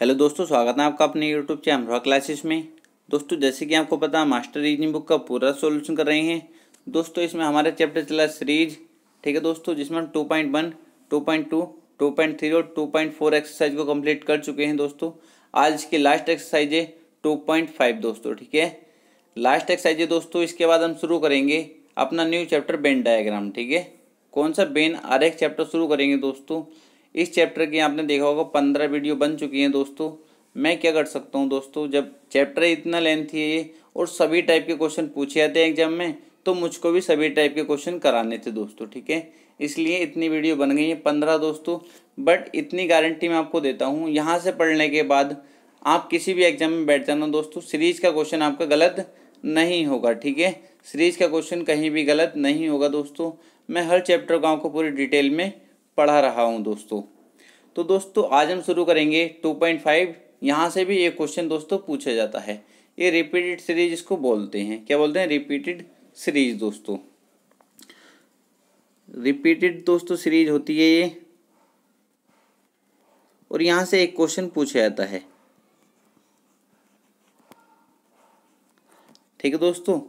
Hello दोस्तों स्वागत है आपका अपने यूट्यूब चैनल रॉ क्लासेस में दोस्तों जैसे कि आपको पता है मास्टर रीजनिंग बुक का पूरा सोल्यूशन कर रहे हैं दोस्तों इसमें हमारा चैप्टर चला सीरीज ठीक है दोस्तों जिसमें हम two point one two point two two point three और टू पॉइंट फोर एक्सरसाइज को कम्प्लीट कर चुके हैं दोस्तों आज की लास्ट एक्सरसाइज है टू पॉइंट फाइव दोस्तों ठीक है लास्ट एक्सरसाइज है दोस्तों इसके बाद हम शुरू करेंगे अपना न्यू चैप्टर बेन डायग्राम ठीक है कौन सा बेन आर चैप्टर शुरू करेंगे दोस्तों इस चैप्टर की आपने देखा होगा पंद्रह वीडियो बन चुकी हैं दोस्तों मैं क्या कर सकता हूँ दोस्तों जब चैप्टर इतना लेंथी है ये और सभी टाइप के क्वेश्चन पूछे जाते हैं एग्जाम में तो मुझको भी सभी टाइप के क्वेश्चन कराने थे दोस्तों ठीक है इसलिए इतनी वीडियो बन गई है पंद्रह दोस्तों बट इतनी गारंटी मैं आपको देता हूँ यहाँ से पढ़ने के बाद आप किसी भी एग्जाम में बैठ जाना दोस्तों सीरीज का क्वेश्चन आपका गलत नहीं होगा ठीक है सीरीज का क्वेश्चन कहीं भी गलत नहीं होगा दोस्तों मैं हर चैप्टर का आपको पूरी डिटेल में पढ़ा रहा हूँ दोस्तों तो दोस्तों आज हम शुरू करेंगे टू पॉइंट फाइव यहाँ से भी एक क्वेश्चन दोस्तों पूछा जाता है ये रिपीटेड सीरीज इसको बोलते हैं क्या बोलते हैं रिपीटेड सीरीज दोस्तों रिपीटेड दोस्तों सीरीज होती है ये और यहाँ से एक क्वेश्चन पूछा जाता है ठीक है दोस्तों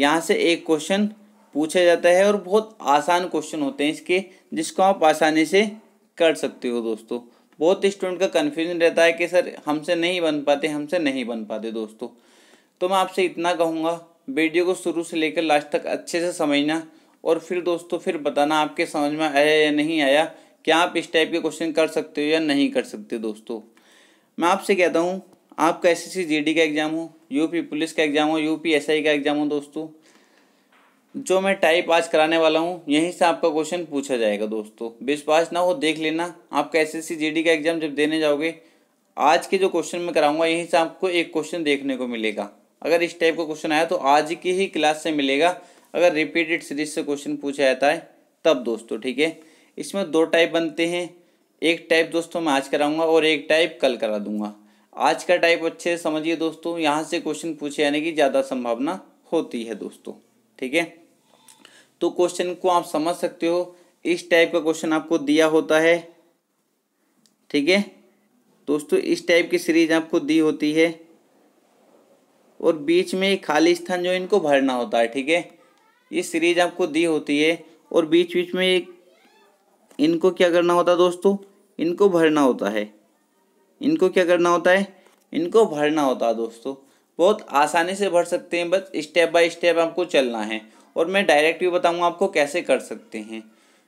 यहाँ से एक क्वेश्चन पूछा जाता है और बहुत आसान क्वेश्चन होते हैं इसके जिसको आप आसानी से कर सकते हो दोस्तों बहुत स्टूडेंट का कन्फ्यूजन रहता है कि सर हमसे नहीं बन पाते हमसे नहीं बन पाते दोस्तों तो मैं आपसे इतना कहूँगा वीडियो को शुरू से लेकर लास्ट तक अच्छे से समझना और फिर दोस्तों फिर बताना आपके समझ में आया या नहीं आया क्या आप इस टाइप के क्वेश्चन कर सकते हो या नहीं कर सकते दोस्तों मैं आपसे कहता हूँ आपका एस एस का एग्ज़ाम हो यूपी पुलिस का एग्ज़ाम हो यूपी एसआई का एग्ज़ाम हो दोस्तों जो मैं टाइप आज कराने वाला हूँ यहीं से आपका क्वेश्चन पूछा जाएगा दोस्तों विश्वास ना हो देख लेना आपका एस एस का एग्जाम जब देने जाओगे आज के जो क्वेश्चन मैं कराऊंगा यहीं से आपको एक क्वेश्चन देखने को मिलेगा अगर इस टाइप का क्वेश्चन आया तो आज की ही क्लास से मिलेगा अगर रिपीटेड सीरीज से क्वेश्चन पूछा जाता है तब दोस्तों ठीक है इसमें दो टाइप बनते हैं एक टाइप दोस्तों मैं आज कराऊंगा और एक टाइप कल करा दूंगा आज का टाइप अच्छे समझिए दोस्तों यहाँ से क्वेश्चन पूछे जाने की ज़्यादा संभावना होती है दोस्तों ठीक है तो क्वेश्चन को आप समझ सकते हो इस टाइप का क्वेश्चन आपको दिया होता है ठीक है दोस्तों इस टाइप की सीरीज आपको दी होती है और बीच में खाली स्थान जो इनको भरना होता है ठीक है ये सीरीज आपको दी होती है और बीच बीच में एक इनको क्या करना होता है दोस्तों इनको भरना होता है इनको क्या करना होता है इनको भरना होता है दोस्तों बहुत आसानी से भर सकते हैं बस स्टेप बाय स्टेप आपको चलना है और मैं डायरेक्ट भी बताऊँगा आपको कैसे कर सकते हैं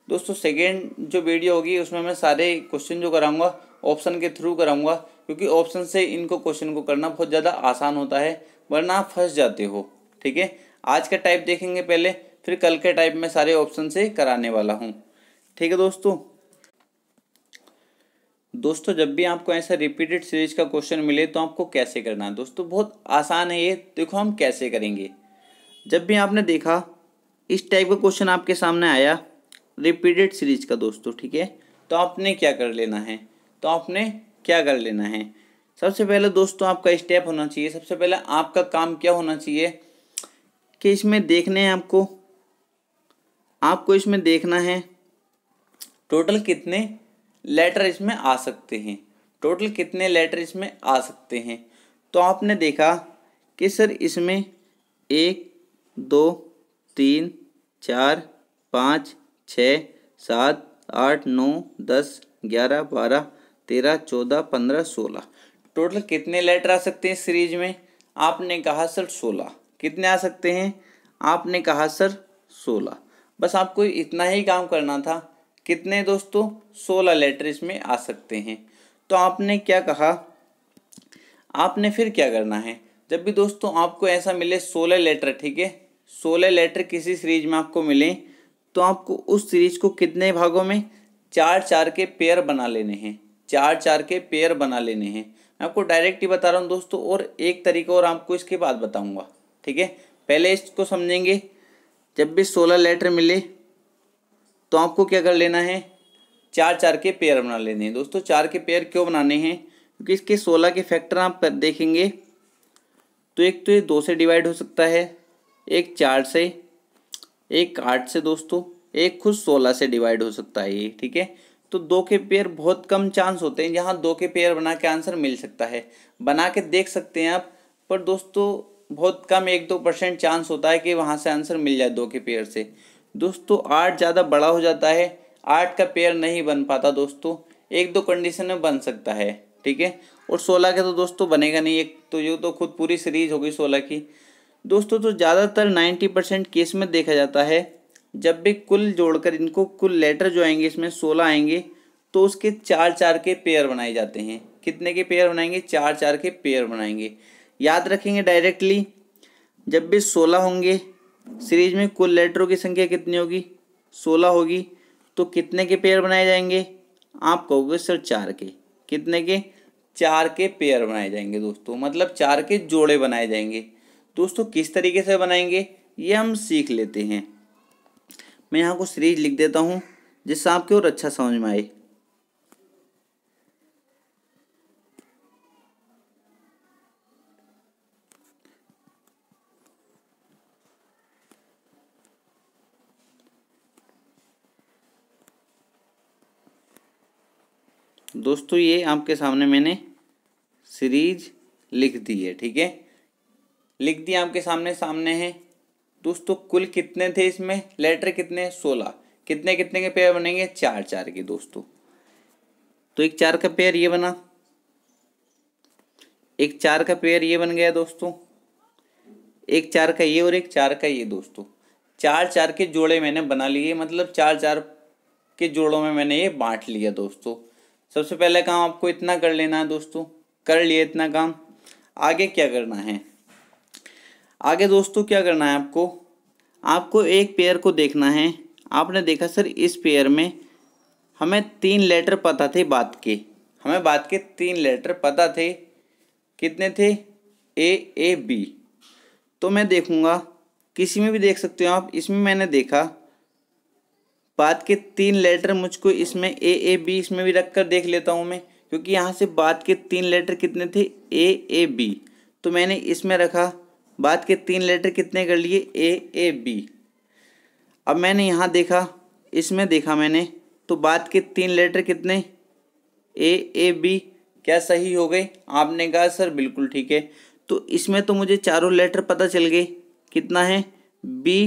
दोस्तों सेकेंड जो वीडियो होगी उसमें मैं सारे क्वेश्चन जो कराऊंगा ऑप्शन के थ्रू कराऊँगा क्योंकि ऑप्शन से इनको क्वेश्चन को करना बहुत ज़्यादा आसान होता है वरना आप फंस जाते हो ठीक है आज का टाइप देखेंगे पहले फिर कल के टाइप में सारे ऑप्शन से कराने वाला हूँ ठीक है दोस्तों दोस्तों जब भी आपको ऐसा रिपीटेड सीरीज का क्वेश्चन मिले तो आपको कैसे करना है दोस्तों बहुत आसान है ये देखो हम कैसे करेंगे जब भी आपने देखा इस टाइप का क्वेश्चन आपके सामने आया रिपीटेड सीरीज का दोस्तों ठीक है तो आपने क्या कर लेना है तो आपने क्या कर लेना है सबसे पहले दोस्तों आपका स्टेप होना चाहिए सबसे पहले आपका काम क्या होना चाहिए कि इसमें देखने हैं आपको आपको इसमें देखना है टोटल कितने लेटर इसमें आ सकते हैं टोटल कितने लेटर इसमें आ सकते हैं तो आपने देखा कि सर इसमें एक दो तीन चार पाँच छ सात आठ नौ दस ग्यारह बारह तेरह चौदह पंद्रह सोलह टोटल कितने लेटर आ सकते हैं सीरीज में आपने कहा सर सोलह कितने आ सकते हैं आपने कहा सर सोलह बस आपको इतना ही काम करना था कितने दोस्तों सोलह लेटर इसमें आ सकते हैं तो आपने क्या कहा आपने फिर क्या करना है जब भी दोस्तों आपको ऐसा मिले सोलह लेटर ठीक है सोलह लेटर किसी सीरीज में आपको मिले तो आपको उस सीरीज को कितने भागों में चार चार के पेयर बना लेने हैं चार चार के पेयर बना लेने हैं मैं आपको डायरेक्ट ही बता रहा हूँ दोस्तों और एक तरीका और आपको इसके बाद बताऊँगा ठीक है पहले इसको समझेंगे जब भी सोलह लेटर मिले तो आपको क्या कर लेना है चार चार के पेयर बना लेने हैं दोस्तों चार के पेयर क्यों बनाने हैं क्योंकि इसके सोलह के फैक्टर आप देखेंगे तो एक तो ये दो से डिवाइड हो सकता है एक चार से एक आठ से दोस्तों एक खुद सोलह से डिवाइड हो सकता है ये ठीक है तो दो के पेयर बहुत कम चांस होते हैं जहाँ दो के पेयर बना के आंसर मिल सकता है बना के देख सकते हैं आप पर दोस्तों बहुत कम एक दो परसेंट चांस होता है कि वहाँ से आंसर मिल जाए दो के पेयर से दोस्तों आठ ज़्यादा बड़ा हो जाता है आठ का पेयर नहीं बन पाता दोस्तों एक दो कंडीशन में बन सकता है ठीक है और सोलह का तो दोस्तों बनेगा नहीं एक तो ये तो खुद पूरी सीरीज होगी सोलह की दोस्तों तो ज़्यादातर नाइन्टी परसेंट केस में देखा जाता है जब भी कुल जोड़कर इनको कुल लेटर जो आएंगे इसमें सोलह आएंगे तो उसके चार चार के पेयर बनाए जाते हैं कितने के पेयर बनाएंगे चार चार के पेयर बनाएंगे याद रखेंगे डायरेक्टली जब भी सोलह होंगे सीरीज में कुल लेटरों की संख्या कितनी होगी सोलह होगी तो कितने के पेयर बनाए जाएंगे आप कहोगे सर चार के कितने के चार के पेयर बनाए जाएंगे दोस्तों मतलब चार के जोड़े बनाए जाएंगे दोस्तों किस तरीके से बनाएंगे ये हम सीख लेते हैं मैं यहाँ को सीरीज लिख देता हूँ जिससे आपके और अच्छा समझ में आए दोस्तों ये आपके सामने मैंने सीरीज लिख दी है ठीक है लिख दिया आपके सामने सामने है दोस्तों कुल कितने थे इसमें लेटर कितने सोलह कितने कितने के पेयर बनेंगे चार चार के दोस्तों तो एक चार का पेयर ये बना एक चार का पेयर ये बन गया दोस्तों एक चार का ये और एक चार का ये दोस्तों चार चार के जोड़े मैंने बना लिए मतलब चार चार के जोड़ों में मैंने ये बांट लिया दोस्तों सबसे पहले काम आपको इतना कर लेना है दोस्तों कर लिए इतना काम आगे क्या करना है आगे दोस्तों क्या करना है आपको आपको एक पेयर को देखना है आपने देखा सर इस पेयर में हमें तीन लेटर पता थे बात के हमें बात के तीन लेटर पता थे कितने थे ए ए बी तो मैं देखूंगा किसी में भी देख सकते हो आप इसमें मैंने देखा बाद के तीन लेटर मुझको इसमें ए ए बी इसमें भी रख कर देख लेता हूँ मैं क्योंकि यहाँ से बाद के तीन लेटर कितने थे ए ए बी तो मैंने इसमें रखा बाद के तीन लेटर कितने कर लिए ए ए बी अब मैंने यहाँ देखा इसमें देखा मैंने तो बाद के तीन लेटर कितने ए ए बी क्या सही हो गए आपने कहा सर बिल्कुल ठीक है तो इसमें तो मुझे चारों लेटर पता चल गए कितना है बी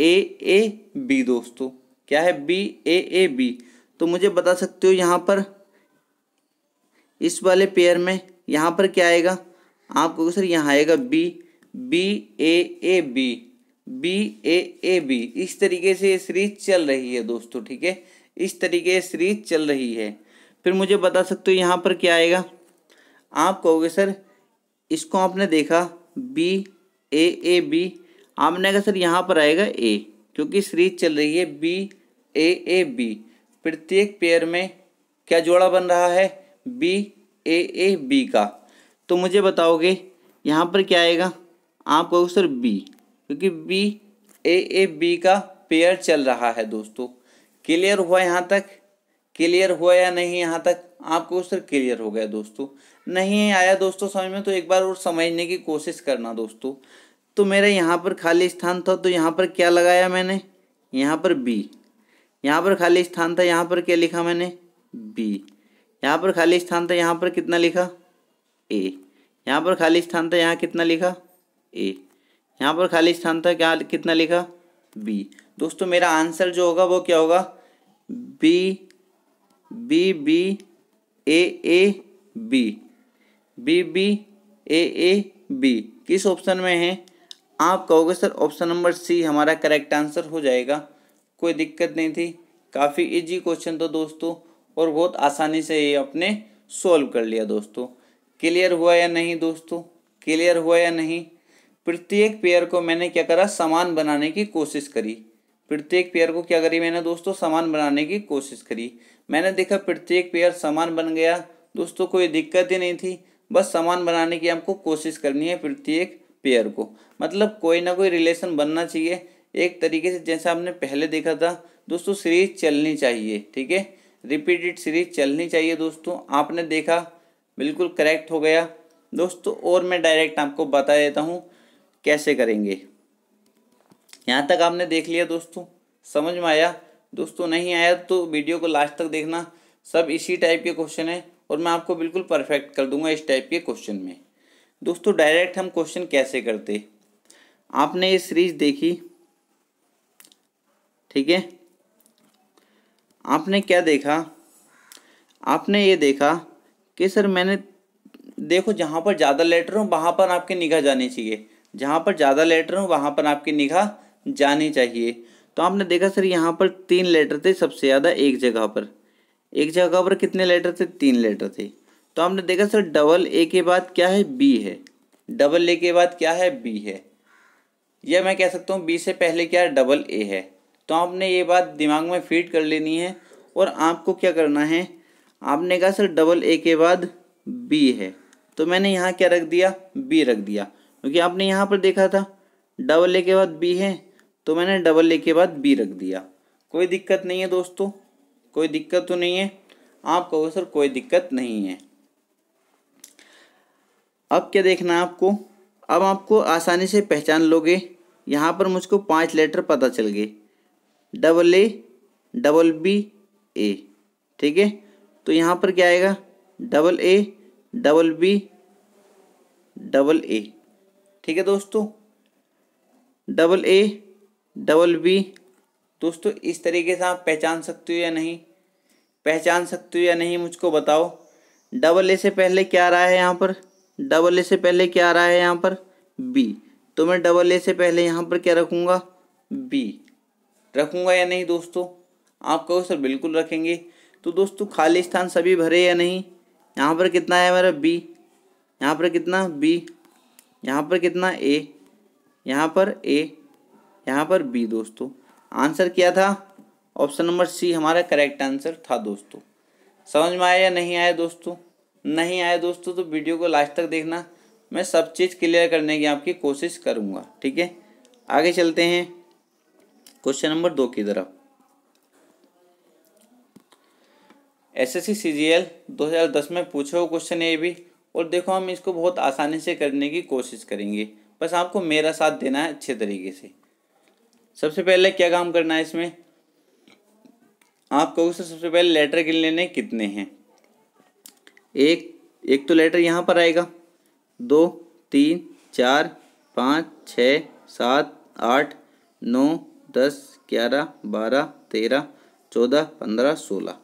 ए ए बी दोस्तों क्या है बी ए ए बी तो मुझे बता सकते हो यहाँ पर इस वाले पेयर में यहाँ पर क्या आएगा आपको सर यहाँ आएगा B B A A B B A A B इस तरीके से ये सीरीज चल रही है दोस्तों ठीक है इस तरीके से सीरीज चल रही है फिर मुझे बता सकते हो यहाँ पर क्या आएगा आप कहोगे सर इसको आपने देखा बी ए ए बी आपने कहा सर यहाँ पर आएगा ए क्योंकि सीरीज चल रही है बी ए ए बी प्रत्येक पेयर में क्या जोड़ा बन रहा है बी ए ए बी का तो मुझे बताओगे यहाँ पर क्या आएगा आप कहोगे सर बी क्योंकि बी ए ए बी का पेयर चल रहा है दोस्तों क्लियर हुआ यहाँ तक क्लियर हुआ या नहीं यहाँ तक आपको सर क्लियर हो गया दोस्तों नहीं आया दोस्तों समझ में तो एक बार और समझने की कोशिश करना दोस्तों तो मेरे यहाँ पर खाली स्थान था तो यहाँ पर क्या लगाया मैंने यहाँ पर बी यहाँ पर खाली स्थान था यहाँ पर क्या लिखा मैंने बी यहाँ पर खाली स्थान था यहाँ पर कितना लिखा ए यहाँ पर खाली स्थान था यहाँ कितना लिखा ए यहाँ पर खाली स्थान था क्या कितना लिखा बी दोस्तों मेरा आंसर जो होगा वो क्या होगा B B B A A B B B A A B किस ऑप्शन में है आप कहोगे सर ऑप्शन नंबर सी हमारा करेक्ट आंसर हो जाएगा कोई दिक्कत नहीं थी काफ़ी इजी क्वेश्चन था दोस्तों और बहुत आसानी से ये अपने सॉल्व कर लिया दोस्तों क्लियर हुआ या नहीं दोस्तों क्लियर हुआ या नहीं प्रत्येक पेयर को मैंने क्या करा समान बनाने की कोशिश करी प्रत्येक पेयर को क्या करी मैंने दोस्तों समान बनाने की कोशिश करी मैंने देखा प्रत्येक पेयर समान बन गया दोस्तों कोई दिक्कत ही नहीं थी बस समान बनाने की हमको कोशिश करनी है प्रत्येक पेयर को मतलब कोई ना कोई रिलेशन बनना चाहिए एक तरीके से जैसा आपने पहले देखा था दोस्तों सीरीज चलनी चाहिए ठीक है रिपीटेड सीरीज चलनी चाहिए दोस्तों आपने देखा बिल्कुल करेक्ट हो गया दोस्तों और मैं डायरेक्ट आपको बता देता हूँ कैसे करेंगे यहाँ तक आपने देख लिया दोस्तों समझ में आया दोस्तों नहीं आया तो वीडियो को लास्ट तक देखना सब इसी टाइप के क्वेश्चन है और मैं आपको बिल्कुल परफेक्ट कर दूंगा इस टाइप के क्वेश्चन में दोस्तों डायरेक्ट हम क्वेश्चन कैसे करते आपने ये सीरीज देखी ठीक है आपने क्या देखा आपने ये देखा कि सर मैंने देखो जहाँ पर ज़्यादा लेटर हो वहाँ पर आपकी निगाह जानी चाहिए जहाँ पर ज़्यादा लेटर हो वहाँ पर आपकी निगाह जानी चाहिए तो आपने देखा सर यहाँ पर तीन लेटर थे सबसे ज़्यादा एक जगह पर एक जगह पर कितने लेटर थे तीन लेटर थे तो हमने देखा सर डबल ए के बाद क्या है बी है डबल ए के बाद क्या है बी है या मैं कह सकता हूँ बी से पहले क्या है डबल ए है तो आपने ये बात दिमाग में फीड कर लेनी है और आपको क्या करना है आपने कहा सर डबल ए के बाद बी है तो मैंने यहाँ क्या रख दिया बी रख दिया क्योंकि आपने यहाँ पर देखा था डबल ए के बाद बी है तो मैंने डबल ए के बाद बी रख दिया कोई दिक्कत नहीं है दोस्तों कोई दिक्कत तो नहीं है आप कहो सर कोई दिक्कत नहीं है अब क्या देखना है आपको अब आपको आसानी से पहचान लोगे यहाँ पर मुझको पांच लेटर पता चल गए double A double B A ठीक है तो यहाँ पर क्या आएगा double A double B double A ठीक है दोस्तों डबल ए डबल बी दोस्तों इस तरीके से आप पहचान सकते हो या नहीं पहचान सकते हो या नहीं मुझको बताओ डबल ए से पहले क्या रहा है यहाँ पर डबल ए से पहले क्या आ रहा है यहाँ पर बी तो मैं डबल ए से पहले यहाँ पर क्या रखूँगा बी रखूँगा या नहीं दोस्तों आप कहो सर बिल्कुल रखेंगे तो दोस्तों खाली स्थान सभी भरे या नहीं यहाँ पर कितना है मेरा बी यहाँ पर कितना बी यहाँ पर कितना ए यहाँ पर ए यहाँ पर बी दोस्तों आंसर क्या था ऑप्शन नंबर सी हमारा करेक्ट आंसर था दोस्तों समझ में आया या नहीं आया दोस्तों नहीं आया दोस्तों तो वीडियो को लास्ट तक देखना मैं सब चीज़ क्लियर करने की आपकी कोशिश करूँगा ठीक है आगे चलते हैं क्वेश्चन नंबर दो की तरफ S S C C G L दो हज़ार दस में पूछे हो क्वेश्चन ये भी और देखो हम इसको बहुत आसानी से करने की कोशिश करेंगे बस आपको मेरा साथ देना है अच्छे तरीके से सबसे पहले क्या काम करना है इसमें आप सबसे पहले लेटर गिन लेने कितने हैं एक एक तो लेटर यहाँ पर आएगा दो तीन चार पाँच छ सात आठ नौ दस ग्यारह बारह तेरह चौदह पंद्रह सोलह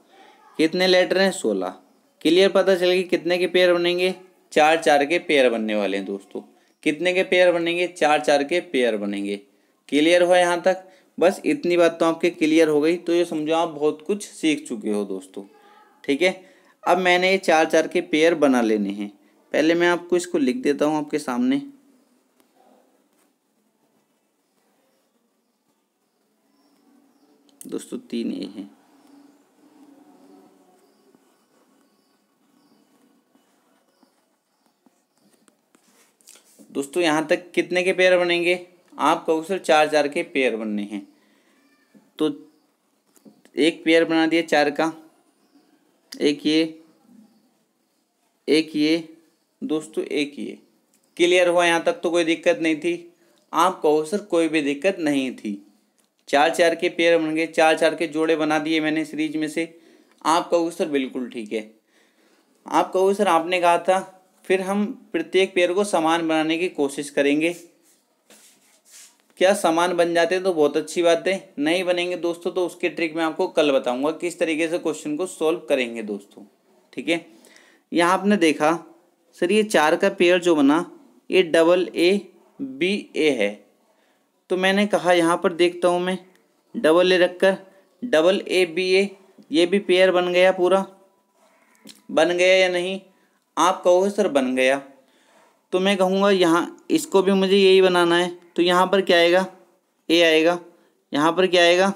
कितने लेटर हैं सोलह क्लियर पता चल गया कितने के पेयर बनेंगे चार चार के पेयर बनने वाले हैं दोस्तों कितने के पेयर बनेंगे चार चार के पेयर बनेंगे क्लियर हुआ यहाँ तक बस इतनी बात तो आपके क्लियर हो गई तो ये समझो आप बहुत कुछ सीख चुके हो दोस्तों ठीक है अब मैंने ये चार चार के पेयर बना लेने हैं पहले मैं आपको इसको लिख देता हूँ आपके सामने दोस्तों तीन ये हैं दोस्तों यहाँ तक कितने के पेयर बनेंगे आप कहो सर चार चार के पेयर बनने हैं तो एक पेयर बना दिया चार का एक ये एक ये दोस्तों एक ये क्लियर हुआ यहाँ तक तो कोई दिक्कत नहीं थी आप कहो सर कोई भी दिक्कत नहीं थी चार चार के पेयर बन गए चार चार के जोड़े बना दिए मैंने सीरीज में से आप कहो सर बिल्कुल ठीक है आप कहो सर आपने कहा था फिर हम प्रत्येक पेयर को समान बनाने की कोशिश करेंगे क्या समान बन जाते हैं तो बहुत अच्छी बात है नहीं बनेंगे दोस्तों तो उसके ट्रिक मैं आपको कल बताऊंगा किस तरीके से क्वेश्चन को सॉल्व करेंगे दोस्तों ठीक है यहाँ आपने देखा सर ये चार का पेयर जो बना ये डबल ए बी ए है तो मैंने कहा यहाँ पर देखता हूँ मैं डबल ए रखकर डबल ए बी ए ये भी पेयर बन गया पूरा बन गया या नहीं आप कहोगे सर बन गया तो मैं कहूँगा यहाँ इसको भी मुझे यही बनाना है तो यहाँ पर क्या आएगा ए आएगा यहाँ पर क्या आएगा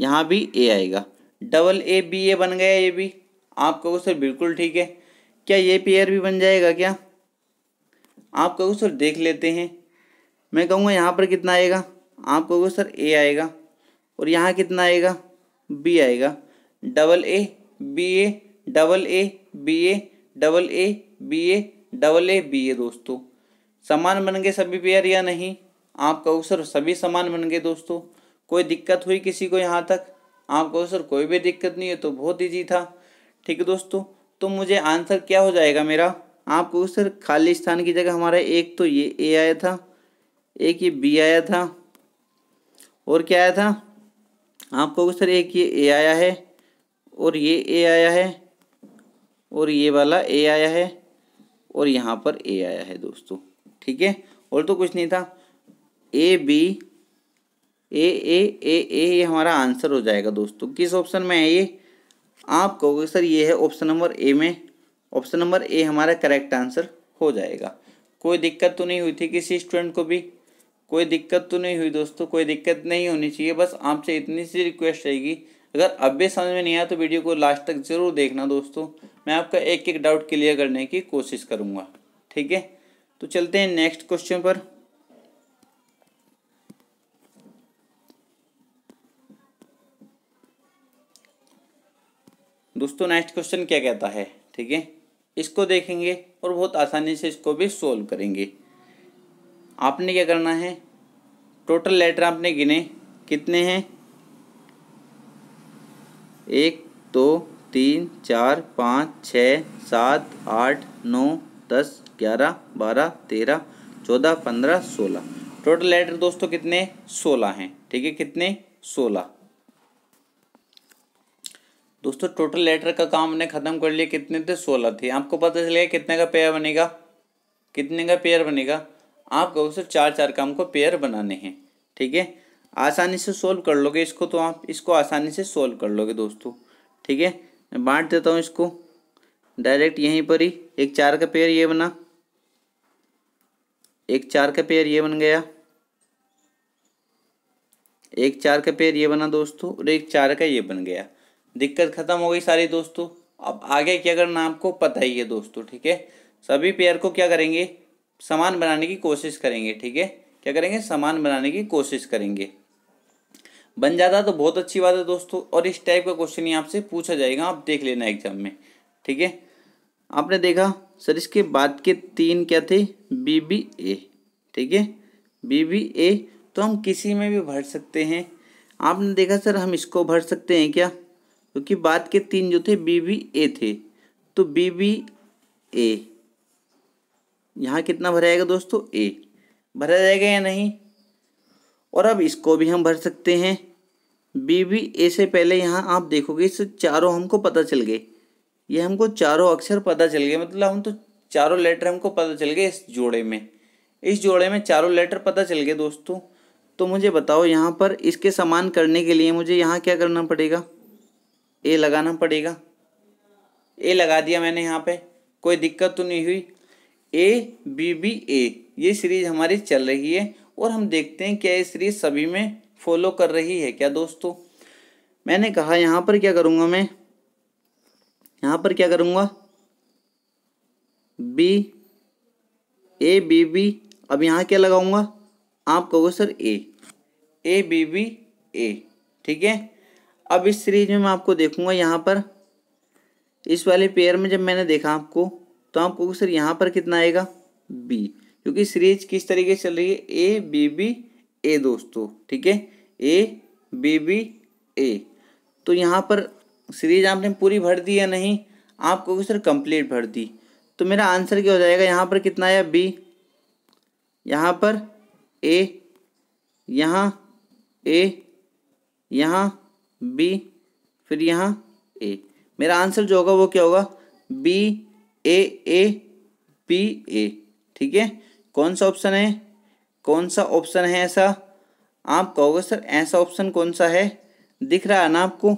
यहाँ भी ए आएगा डबल ए बी ए बन गया ये भी आप कहो सर बिल्कुल ठीक है क्या ये पेयर भी बन जाएगा क्या आप कहो सर देख लेते हैं मैं कहूँगा यहाँ पर कितना आएगा आप कहो सर ए आएगा और यहाँ कितना आएगा बी आएगा double A B A double A B A double A B A double A B A दोस्तों समान बन गए सभी पेयर या नहीं आपका अवसर सभी समान बन गए दोस्तों कोई दिक्कत हुई किसी को यहाँ तक आपका अवसर कोई भी दिक्कत नहीं है तो बहुत ईजी था ठीक है दोस्तों तो मुझे आंसर क्या हो जाएगा मेरा आपको अवसर खाली स्थान की जगह हमारा एक तो ये ए आया था एक ये बी आया था और क्या आया था आपको अवसर एक ये ए आया है और ये ए आया है और ये वाला ए आया है और यहाँ पर ए आया है दोस्तों ठीक है और तो कुछ नहीं था ए बी ए ए ए ए ये हमारा आंसर हो जाएगा दोस्तों किस ऑप्शन में है ये आप कहोगे सर ये है ऑप्शन नंबर ए में ऑप्शन नंबर ए हमारा करेक्ट आंसर हो जाएगा कोई दिक्कत तो नहीं हुई थी किसी स्टूडेंट को भी कोई दिक्कत तो नहीं हुई दोस्तों कोई दिक्कत नहीं होनी चाहिए बस आपसे इतनी सी रिक्वेस्ट रहेगी अगर अब भी समझ में नहीं आया तो वीडियो को लास्ट तक ज़रूर देखना दोस्तों मैं आपका एक एक डाउट क्लियर करने की कोशिश करूँगा ठीक है तो चलते हैं नेक्स्ट क्वेश्चन पर दोस्तों नेक्स्ट क्वेश्चन क्या कहता है ठीक है इसको देखेंगे और बहुत आसानी से इसको भी सोल्व करेंगे आपने क्या करना है टोटल लेटर आपने गिने कितने हैं एक दो तीन चार पाँच छ सात आठ नौ दस ग्यारह बारह तेरह चौदह पंद्रह सोलह टोटल लेटर दोस्तों कितने सोलह हैं ठीक है कितने सोलह दोस्तों टोटल लेटर का काम हमने खत्म कर लिया कितने थे सोलह थे आपको पता चलेगा कितने का पेयर बनेगा कितने का पेयर बनेगा आपको सिर्फ चार चार काम को पेयर बनाने हैं ठीक है आसानी से सोल्व कर लोगे इसको तो आप इसको आसानी से सोल्व कर लोगे दोस्तों ठीक है मैं बांट देता हूँ इसको डायरेक्ट यहीं पर ही एक चार का पेयर ये बना एक चार का पेयर ये बन गया एक चार का पेयर ये बना दोस्तों और एक चार का ये बन गया दिक्कत खत्म हो गई सारी दोस्तों अब आगे क्या करना आपको पता ही है दोस्तों ठीक है सभी पेयर को क्या करेंगे समान बनाने की कोशिश करेंगे ठीक है क्या करेंगे समान बनाने की कोशिश करेंगे बन जाता तो बहुत अच्छी बात है दोस्तों और इस टाइप का क्वेश्चन ही आपसे पूछा जाएगा आप देख लेना एग्जाम में ठीक है आपने देखा सर इसके बाद के तीन क्या थे बी बी ए ठीक है बी बी ए तो हम किसी में भी भर सकते हैं आपने देखा सर हम इसको भर सकते हैं क्या क्योंकि तो बाद के तीन जो थे बी बी ए थे तो बी बी ए यहाँ कितना भराएगा दोस्तों ए भरा जाएगा या नहीं और अब इसको भी हम भर सकते हैं बी बी ए से पहले यहाँ आप देखोगे इस चारों हमको पता चल गए ये हमको चारों अक्षर पता चल गए मतलब हम तो चारों लेटर हमको पता चल गए इस जोड़े में इस जोड़े में चारों लेटर पता चल गए दोस्तों तो मुझे बताओ यहाँ पर इसके समान करने के लिए मुझे यहाँ क्या करना पड़ेगा ए लगाना पड़ेगा ए लगा दिया मैंने यहाँ पे कोई दिक्कत तो नहीं हुई ए बी बी ए ये सीरीज हमारी चल रही है और हम देखते हैं क्या ये सीरीज सभी में फॉलो कर रही है क्या दोस्तों मैंने कहा यहाँ पर क्या करूँगा मैं यहाँ पर क्या करूँगा बी ए बी बी अब यहाँ क्या लगाऊंगा आप कहोगे sir A A B B A ठीक है अब इस सीरीज में मैं आपको देखूंगा यहाँ पर इस वाले पेयर में जब मैंने देखा आपको तो आप कहोगे सर यहाँ पर कितना आएगा बी क्योंकि सीरीज किस तरीके से चल रही है ए बी बी ए दोस्तों ठीक है ए बी बी ए तो यहाँ पर सीरीज आपने पूरी भर दी या नहीं आपको सर कंप्लीट भर दी तो मेरा आंसर क्या हो जाएगा यहाँ पर कितना आया बी यहाँ पर ए यहाँ ए यहाँ बी फिर यहाँ ए मेरा आंसर जो होगा वो क्या होगा B A A B A ठीक है कौन सा ऑप्शन है कौन सा ऑप्शन है ऐसा आप कहोगे सर ऐसा ऑप्शन कौन सा है दिख रहा है ना आपको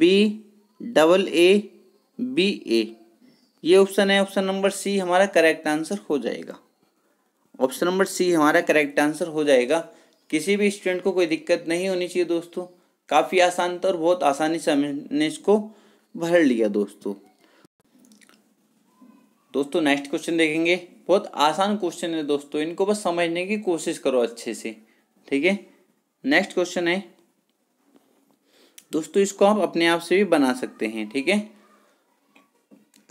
B double A B A ये ऑप्शन है ऑप्शन नंबर सी हमारा करेक्ट आंसर हो जाएगा ऑप्शन नंबर सी हमारा करेक्ट आंसर हो जाएगा किसी भी स्टूडेंट को कोई दिक्कत नहीं होनी चाहिए दोस्तों काफ़ी आसान था और बहुत आसानी से हमने इसको भर लिया दोस्तों दोस्तों नेक्स्ट क्वेश्चन देखेंगे बहुत आसान क्वेश्चन है दोस्तों इनको बस समझने की कोशिश करो अच्छे से ठीक है नेक्स्ट क्वेश्चन है दोस्तों इसको आप अपने आप से भी बना सकते हैं ठीक है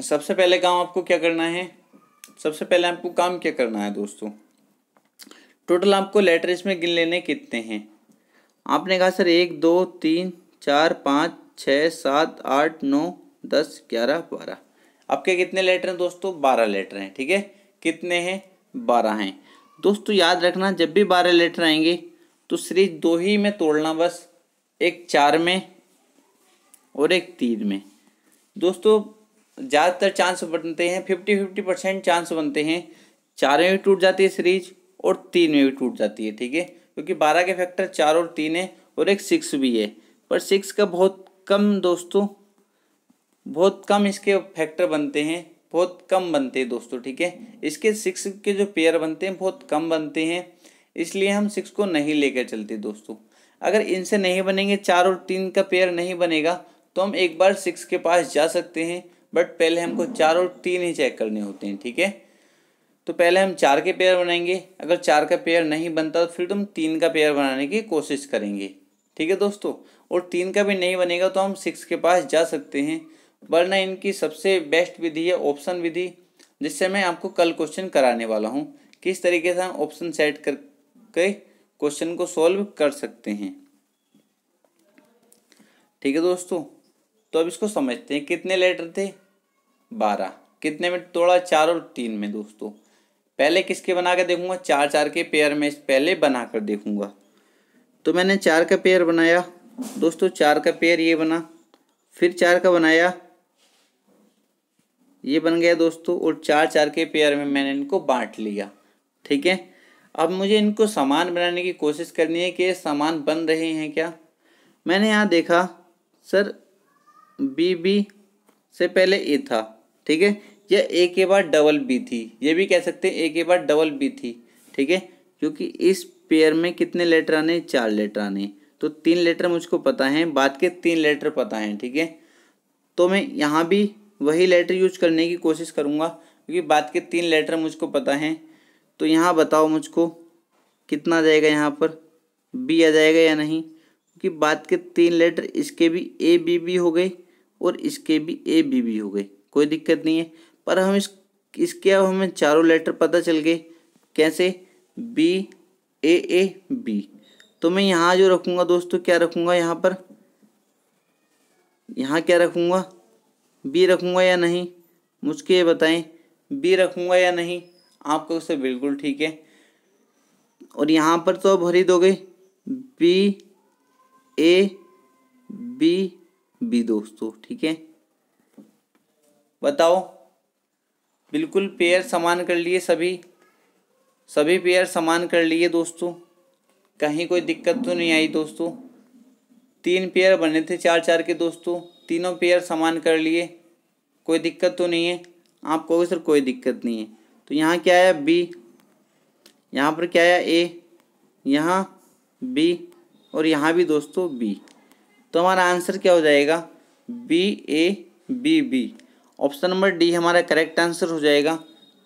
सबसे पहले काम आपको क्या करना है सबसे पहले आपको काम क्या करना है दोस्तों टोटल आपको लेटर इसमें गिन लेने कितने हैं आपने कहा सर एक दो तीन चार पाँच छ सात आठ नौ दस ग्यारह बारह आपके कितने लेटर हैं दोस्तों बारह लेटर हैं ठीक है थीके? कितने हैं बारह हैं दोस्तों याद रखना जब भी बारह लेटर आएंगे तो सीरीज दो ही में तोड़ना बस एक चार में और एक तीन में दोस्तों ज़्यादातर चांस बनते हैं फिफ्टी फिफ्टी परसेंट चांस बनते हैं चार में भी टूट जाती है सीरीज और तीन में भी टूट जाती है ठीक है क्योंकि बारह के फैक्टर चार और तीन है और एक सिक्स भी है पर सिक्स का बहुत कम दोस्तों बहुत कम इसके फैक्टर बनते हैं बहुत कम बनते हैं दोस्तों ठीक है इसके सिक्स के जो पेयर बनते हैं बहुत कम बनते हैं इसलिए हम सिक्स को नहीं लेकर चलते दोस्तों अगर इनसे नहीं बनेंगे चार और तीन का पेयर नहीं बनेगा तो हम एक बार सिक्स के पास जा सकते हैं बट पहले हमको चार और तीन ही चेक करने होते हैं ठीक है तो पहले हम चार के पेयर बनाएंगे अगर चार का पेयर नहीं बनता तो फिर तो हम तीन का पेयर बनाने की कोशिश करेंगे ठीक है दोस्तों और तीन का भी नहीं बनेगा तो हम सिक्स के पास जा सकते हैं वरना इनकी सबसे बेस्ट विधि है ऑप्शन विधि जिससे मैं आपको कल क्वेश्चन कराने वाला हूँ किस तरीके से हम ऑप्शन सेट करके क्वेश्चन को सॉल्व कर सकते हैं ठीक है दोस्तों तो अब इसको समझते हैं कितने लेटर थे बारह कितने में तोड़ा चार और तीन में दोस्तों पहले किसके बना के देखूंगा चार चार के पेयर में पहले बना कर देखूंगा तो मैंने चार का पेयर बनाया दोस्तों चार का पेयर ये बना फिर चार का बनाया ये बन गया दोस्तों और चार चार के पेयर में मैंने इनको बांट लिया ठीक है अब मुझे इनको समान बनाने की कोशिश करनी है कि समान बन रहे हैं क्या मैंने यहाँ देखा सर बी बी से पहले ए था ठीक है यह ए के बाद डबल बी थी ये भी कह सकते हैं ए के बाद डबल बी थी ठीक है क्योंकि इस पेयर में कितने लेटर आने चार लेटर आने तो तीन लेटर मुझको पता है बाद के तीन लेटर पता हैं ठीक है तो मैं यहाँ भी वही लेटर यूज करने की कोशिश करूँगा क्योंकि बात के तीन लेटर मुझको पता हैं तो यहाँ बताओ मुझको कितना आ जाएगा यहाँ पर बी आ जाएगा या नहीं क्योंकि बात के तीन लेटर इसके भी ए बी बी हो गए और इसके भी ए बी बी हो गए कोई दिक्कत नहीं है पर हम इस इसके अब हमें चारों लेटर पता चल गए कैसे बी ए ए बी तो मैं यहाँ जो रखूँगा दोस्तों क्या रखूँगा यहाँ पर यहाँ क्या रखूँगा बी रखूँगा या नहीं मुझके ये बताएं बी रखूँगा या नहीं आपका उससे बिल्कुल ठीक है और यहाँ पर तो अब हरी दो गई बी ए बी बी दोस्तों ठीक है बताओ बिल्कुल पेयर समान कर लिए सभी सभी पेयर समान कर लिए दोस्तों कहीं कोई दिक्कत तो नहीं आई दोस्तों तीन पेयर बने थे चार चार के दोस्तों तीनों पेयर समान कर लिए कोई दिक्कत तो नहीं है आप कहोगे सर कोई दिक्कत नहीं है तो यहाँ क्या आया बी यहाँ पर क्या आया ए यहाँ बी और यहाँ भी दोस्तों बी तो हमारा आंसर क्या हो जाएगा B A B B option number D हमारा करेक्ट आंसर हो जाएगा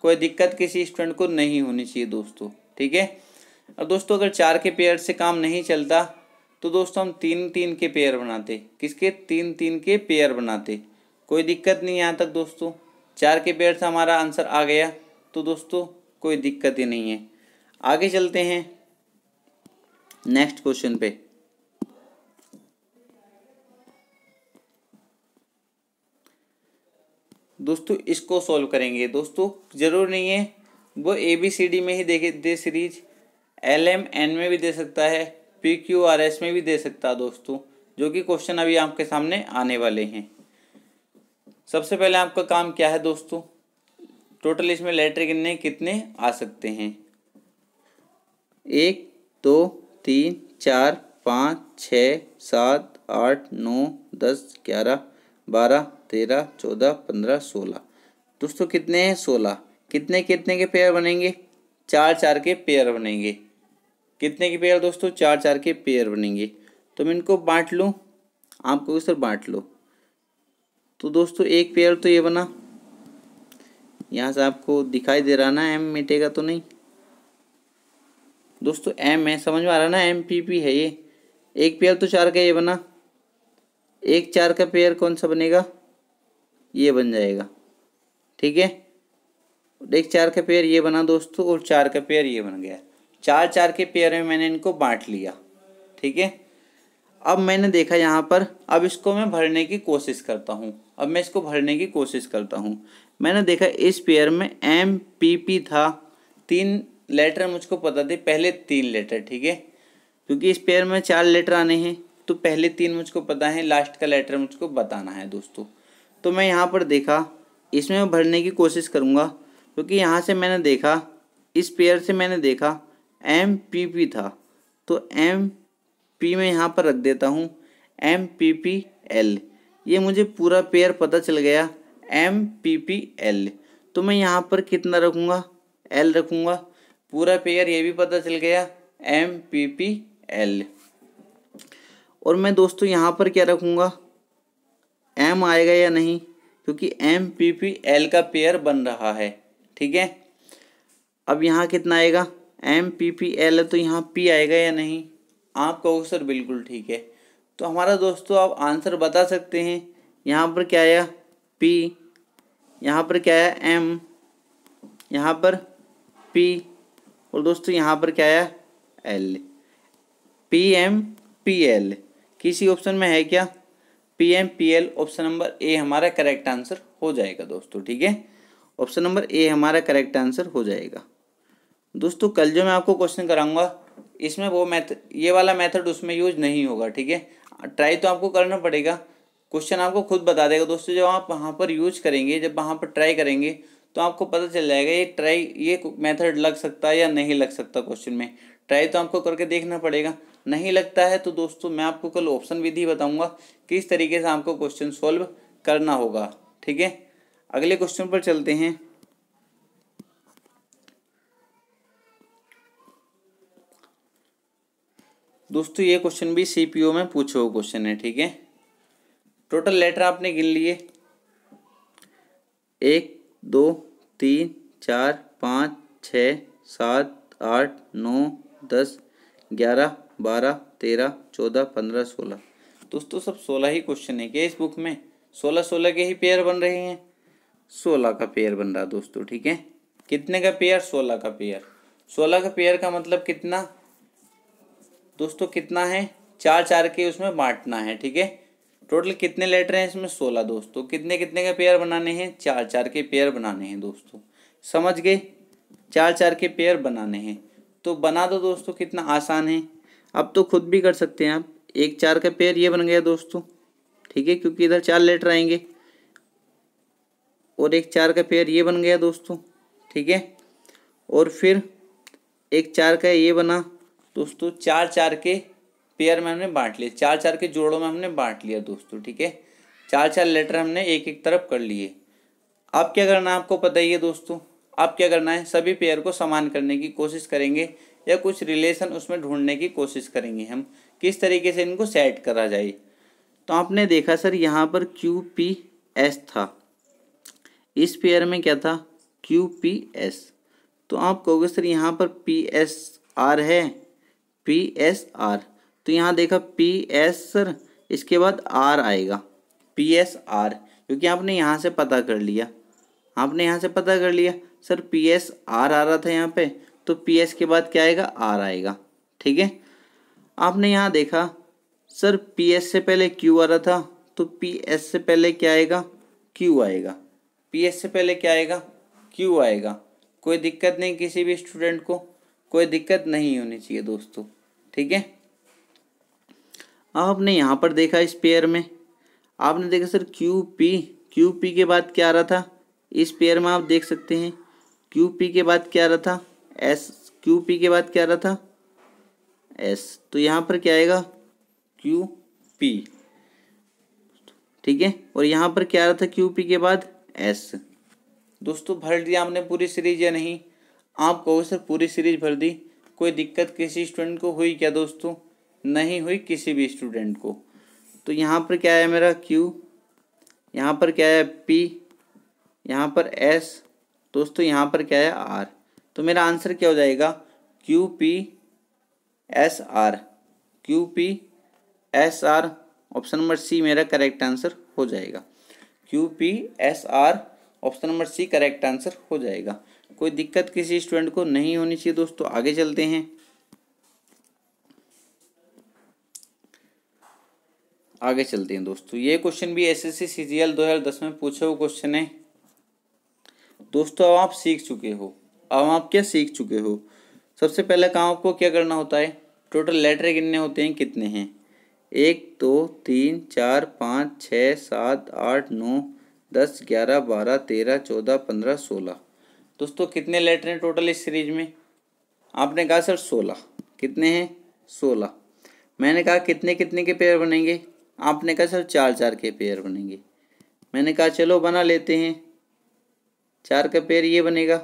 कोई दिक्कत किसी स्टूडेंट को नहीं होनी चाहिए दोस्तों ठीक है और दोस्तों अगर चार के पेयर से काम नहीं चलता तो दोस्तों हम तीन तीन के पेयर बनाते किसके तीन तीन के पेयर बनाते कोई दिक्कत नहीं यहाँ तक दोस्तों चार के पेयर से हमारा आंसर आ गया तो दोस्तों कोई दिक्कत ही नहीं है आगे चलते हैं नेक्स्ट क्वेश्चन पे दोस्तों इसको सॉल्व करेंगे दोस्तों ज़रूर नहीं है वो ए बी सी डी में ही देखे दे सीरीज एल एम एन में भी दे सकता है पी क्यू आर एस में भी दे सकता दोस्तों जो कि क्वेश्चन अभी आपके सामने आने वाले हैं सबसे पहले आपका काम क्या है दोस्तों टोटल इसमें लेटर कितने कितने आ सकते हैं एक दो तीन चार पाँच छ सात आठ नौ दस ग्यारह बारह तेरह चौदह पंद्रह सोलह दोस्तों कितने हैं सोलह कितने कितने के पेयर बनेंगे चार चार के पेयर बनेंगे कितने की पेयर दोस्तों चार चार के पेयर बनेंगे तो मैं इनको बांट लूँ आप कहो सर बांट लो तो दोस्तों एक पेयर तो ये बना यहाँ से आपको दिखाई दे रहा ना एम मिटेगा तो नहीं दोस्तों एम है समझ में आ रहा ना एम पी पी है ये एक पेयर तो चार का ये बना एक चार का पेयर कौन सा बनेगा ये बन जाएगा ठीक है एक चार का पेयर ये बना दोस्तों और चार का पेयर ये बन गया चार चार के पेयर में मैंने इनको बांट लिया ठीक है अब मैंने देखा यहाँ पर अब इसको मैं भरने की कोशिश करता हूँ अब मैं इसको भरने की कोशिश करता हूँ मैंने देखा इस पेयर में एम पी पी था तीन लेटर मुझको पता थे पहले तीन लेटर ठीक है क्योंकि इस पेयर में चार लेटर आने हैं तो पहले तीन मुझको पता है लास्ट का लेटर मुझको बताना है दोस्तों तो मैं यहाँ पर देखा इसमें भरने की कोशिश करूँगा क्योंकि यहाँ से मैंने देखा इस पेयर से मैंने देखा एम पी पी था तो एम पी में यहाँ पर रख देता हूँ एम पी पी एल ये मुझे पूरा पेयर पता चल गया एम पी पी एल तो मैं यहाँ पर कितना रखूँगा एल रखूँगा पूरा पेयर ये भी पता चल गया एम पी पी एल और मैं दोस्तों यहाँ पर क्या रखूँगा एम आएगा या नहीं क्योंकि एम पी पी एल का पेयर बन रहा है ठीक है अब यहाँ कितना आएगा एम पी पी एल है तो यहाँ पी आएगा या नहीं आप कहो सर बिल्कुल ठीक है तो हमारा दोस्तों आप आंसर बता सकते हैं यहाँ पर क्या आया पी यहाँ पर क्या आया एम यहाँ पर पी और दोस्तों यहाँ पर क्या आया L P M P L किसी ऑप्शन में है क्या P M P L option number A हमारा करेक्ट आंसर हो जाएगा दोस्तों ठीक है ऑप्शन नंबर ए हमारा करेक्ट आंसर हो जाएगा दोस्तों कल जो मैं आपको क्वेश्चन कराऊंगा इसमें वो मैथड ये वाला मेथड उसमें यूज नहीं होगा ठीक है ट्राई तो आपको करना पड़ेगा क्वेश्चन आपको खुद बता देगा दोस्तों जब आप वहाँ पर यूज करेंगे जब वहाँ पर ट्राई करेंगे तो आपको पता चल जाएगा ये ट्राई ये मेथड लग सकता है या नहीं लग सकता क्वेश्चन में ट्राई तो आपको करके देखना पड़ेगा नहीं लगता है तो दोस्तों मैं आपको कल ऑप्शन विधि बताऊंगा किस तरीके से आपको क्वेश्चन सॉल्व करना होगा ठीक है अगले क्वेश्चन पर चलते हैं दोस्तों ये क्वेश्चन भी सी पी ओ में पूछे हुए क्वेश्चन है ठीक है टोटल लेटर आपने गिन लिए एक दो तीन चार पाँच छ सात आठ नौ दस ग्यारह बारह तेरह चौदह पंद्रह सोलह दोस्तों सब सोलह ही क्वेश्चन है क्या इस बुक में सोलह सोलह के ही पेयर बन रहे हैं सोलह का पेयर बन रहा दोस्तों ठीक है कितने का पेयर सोलह का पेयर सोलह का पेयर का मतलब कितना दोस्तों कितना है चार चार के उसमें बांटना है ठीक है टोटल कितने लेटर हैं इसमें सोलह दोस्तों कितने कितने के पेयर बनाने हैं चार चार के पेयर बनाने हैं दोस्तों समझ गए चार चार के पेयर बनाने हैं तो बना दो दोस्तों कितना आसान है अब तो खुद भी कर सकते हैं आप एक चार का पेयर ये बन गया दोस्तों ठीक है क्योंकि इधर चार लेटर आएंगे और एक चार का पेयर ये बन गया दोस्तों ठीक है और फिर एक चार का ये बना दोस्तों चार चार के पेयर में हमने बांट लिए चार चार के जोड़ों में हमने बांट लिया दोस्तों ठीक है चार चार लेटर हमने एक एक तरफ कर लिए अब क्या करना है आपको पता ही है दोस्तों अब क्या करना है सभी पेयर को समान करने की कोशिश करेंगे या कुछ रिलेशन उसमें ढूंढने की कोशिश करेंगे हम किस तरीके से इनको सेट करा जाए तो आपने देखा सर यहाँ पर क्यू पी एस था इस पेयर में क्या था क्यू पी एस तो आप कहोगे सर यहाँ पर पी एस आर है पी एस आर तो यहाँ देखा पी एस सर इसके बाद आर आएगा पी एस आर क्योंकि आपने यहाँ से पता कर लिया आपने यहाँ से पता कर लिया सर पी एस आर आ रहा था यहाँ पे तो पी एस के बाद क्या आएगा आर आएगा ठीक है आपने यहाँ देखा सर पी एस से पहले क्यू आ रहा था तो पी एस से पहले क्या आएगा क्यू आएगा पी एस से पहले क्या आएगा क्यू आएगा कोई दिक्कत नहीं किसी भी स्टूडेंट को कोई दिक्कत नहीं होनी चाहिए दोस्तों ठीक है अब आपने यहाँ पर देखा इस पेयर में आपने देखा sir Q P Q P के बाद क्या आ रहा था इस पेयर में आप देख सकते हैं क्यू पी के बाद क्या आ रहा था एस क्यू पी के बाद क्या आ रहा था एस तो यहाँ पर क्या आएगा क्यू पी ठीक है और यहाँ पर क्या आ रहा था क्यू पी के बाद एस दोस्तों भर दिया हमने पूरी सीरीज या नहीं आप कहो सर पूरी सीरीज भर दी कोई दिक्कत किसी स्टूडेंट को हुई क्या दोस्तों नहीं हुई किसी भी स्टूडेंट को तो यहाँ पर क्या है मेरा क्यू यहाँ पर क्या है पी यहाँ पर एस दोस्तों यहाँ पर क्या है आर तो मेरा आंसर क्या हो जाएगा Q P S R Q P S R option number C मेरा करेक्ट आंसर हो जाएगा Q P S R option number C correct answer हो जाएगा कोई दिक्कत किसी स्टूडेंट को नहीं होनी चाहिए दोस्तों आगे चलते हैं आगे चलते हैं दोस्तों ये क्वेश्चन भी एसएससी सीजीएल 2010 में पूछे हुए क्वेश्चन है दोस्तों अब आप सीख चुके हो अब आप क्या सीख चुके हो सबसे पहले काम आपको क्या करना होता है टोटल लेटर गिनने होते हैं कितने हैं एक दो तो, तीन चार पाँच छ सात आठ नौ दस ग्यारह बारह तेरह चौदह पंद्रह सोलह दोस्तों कितने लेटर हैं टोटल इस सीरीज में आपने कहा सर सोलह कितने हैं सोलह मैंने कहा कितने कितने के पेयर बनेंगे आपने कहा सर चार चार के पेयर बनेंगे मैंने कहा चलो बना लेते हैं चार का पेयर ये बनेगा